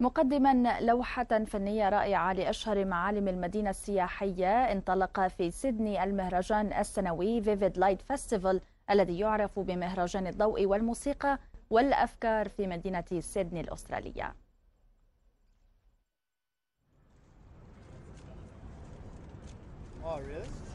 مقدما لوحة فنية رائعة لأشهر معالم المدينة السياحية انطلق في سيدني المهرجان السنوي فيفيد لايت فيستيفال الذي يعرف بمهرجان الضوء والموسيقى والأفكار في مدينة سيدني الأسترالية Oh, really?